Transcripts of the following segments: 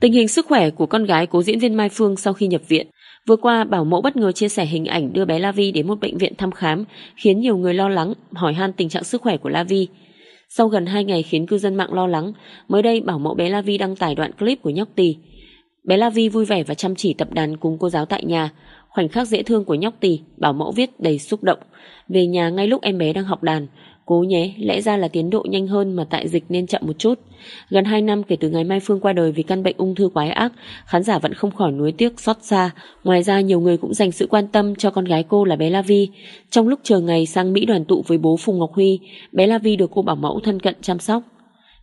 Tình hình sức khỏe của con gái cố diễn viên Mai Phương sau khi nhập viện. Vừa qua, bảo mẫu bất ngờ chia sẻ hình ảnh đưa bé La Vi đến một bệnh viện thăm khám, khiến nhiều người lo lắng, hỏi han tình trạng sức khỏe của La Vi. Sau gần 2 ngày khiến cư dân mạng lo lắng, mới đây bảo mẫu bé La Vi đăng tải đoạn clip của nhóc Tì Bé La Vi vui vẻ và chăm chỉ tập đàn cùng cô giáo tại nhà. Khoảnh khắc dễ thương của nhóc Tì bảo mẫu viết đầy xúc động. Về nhà ngay lúc em bé đang học đàn, Cố nhé, lẽ ra là tiến độ nhanh hơn mà tại dịch nên chậm một chút. Gần 2 năm kể từ ngày Mai Phương qua đời vì căn bệnh ung thư quái ác, khán giả vẫn không khỏi nuối tiếc xót xa. Ngoài ra nhiều người cũng dành sự quan tâm cho con gái cô là bé La Vi. Trong lúc chờ ngày sang Mỹ đoàn tụ với bố Phùng Ngọc Huy, bé La Vi được cô bảo mẫu thân cận chăm sóc.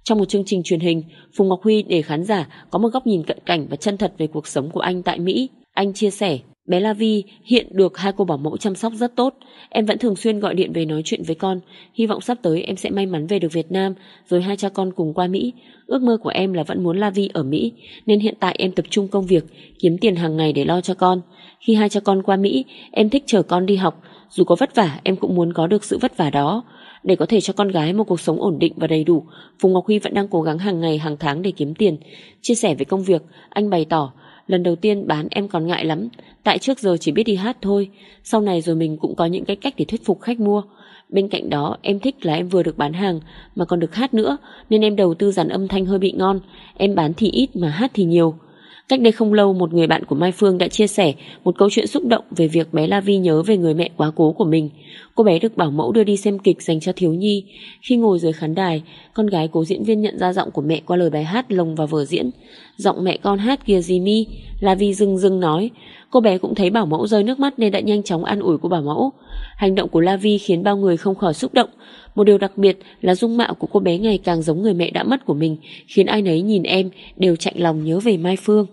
Trong một chương trình truyền hình, Phùng Ngọc Huy để khán giả có một góc nhìn cận cảnh và chân thật về cuộc sống của anh tại Mỹ. Anh chia sẻ, Bé La Vi hiện được hai cô bảo mẫu chăm sóc rất tốt. Em vẫn thường xuyên gọi điện về nói chuyện với con. Hy vọng sắp tới em sẽ may mắn về được Việt Nam rồi hai cha con cùng qua Mỹ. Ước mơ của em là vẫn muốn La Vi ở Mỹ nên hiện tại em tập trung công việc, kiếm tiền hàng ngày để lo cho con. Khi hai cha con qua Mỹ, em thích chờ con đi học. Dù có vất vả, em cũng muốn có được sự vất vả đó. Để có thể cho con gái một cuộc sống ổn định và đầy đủ, Phùng Ngọc Huy vẫn đang cố gắng hàng ngày hàng tháng để kiếm tiền. Chia sẻ về công việc, anh bày tỏ Lần đầu tiên bán em còn ngại lắm, tại trước giờ chỉ biết đi hát thôi, sau này rồi mình cũng có những cái cách để thuyết phục khách mua. Bên cạnh đó, em thích là em vừa được bán hàng mà còn được hát nữa, nên em đầu tư dàn âm thanh hơi bị ngon, em bán thì ít mà hát thì nhiều. Cách đây không lâu, một người bạn của Mai Phương đã chia sẻ một câu chuyện xúc động về việc bé La Vi nhớ về người mẹ quá cố của mình. Cô bé được bảo mẫu đưa đi xem kịch dành cho thiếu nhi. Khi ngồi dưới khán đài, con gái cố diễn viên nhận ra giọng của mẹ qua lời bài hát lồng vào vở diễn. Giọng mẹ con hát kia gì mi La Vi rưng rưng nói. Cô bé cũng thấy bảo mẫu rơi nước mắt nên đã nhanh chóng an ủi cô bảo mẫu. Hành động của La Vi khiến bao người không khỏi xúc động. Một điều đặc biệt là dung mạo của cô bé ngày càng giống người mẹ đã mất của mình, khiến ai nấy nhìn em đều chạy lòng nhớ về Mai Phương.